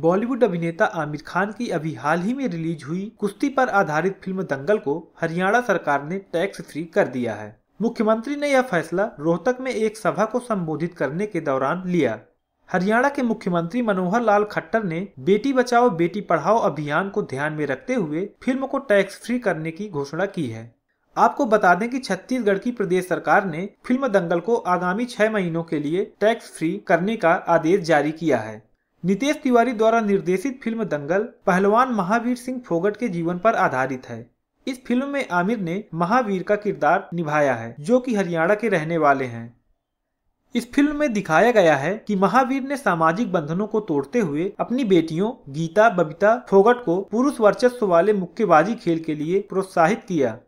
बॉलीवुड अभिनेता आमिर खान की अभी हाल ही में रिलीज हुई कुश्ती पर आधारित फिल्म दंगल को हरियाणा सरकार ने टैक्स फ्री कर दिया है मुख्यमंत्री ने यह फैसला रोहतक में एक सभा को संबोधित करने के दौरान लिया हरियाणा के मुख्यमंत्री मनोहर लाल खट्टर ने बेटी बचाओ बेटी पढ़ाओ अभियान को ध्यान में रखते हुए फिल्म को टैक्स फ्री करने की घोषणा की है आपको बता दें कि छत्तीसगढ़ की प्रदेश सरकार ने फिल्म दंगल को आगामी छह महीनों के लिए टैक्स फ्री करने का आदेश जारी किया है नितेश तिवारी द्वारा निर्देशित फिल्म दंगल पहलवान महावीर सिंह फोगट के जीवन पर आधारित है इस फिल्म में आमिर ने महावीर का किरदार निभाया है जो कि हरियाणा के रहने वाले हैं इस फिल्म में दिखाया गया है कि महावीर ने सामाजिक बंधनों को तोड़ते हुए अपनी बेटियों गीता बबीता फोगट को पुरुष वर्चस्व वाले मुक्केबाजी खेल के लिए प्रोत्साहित किया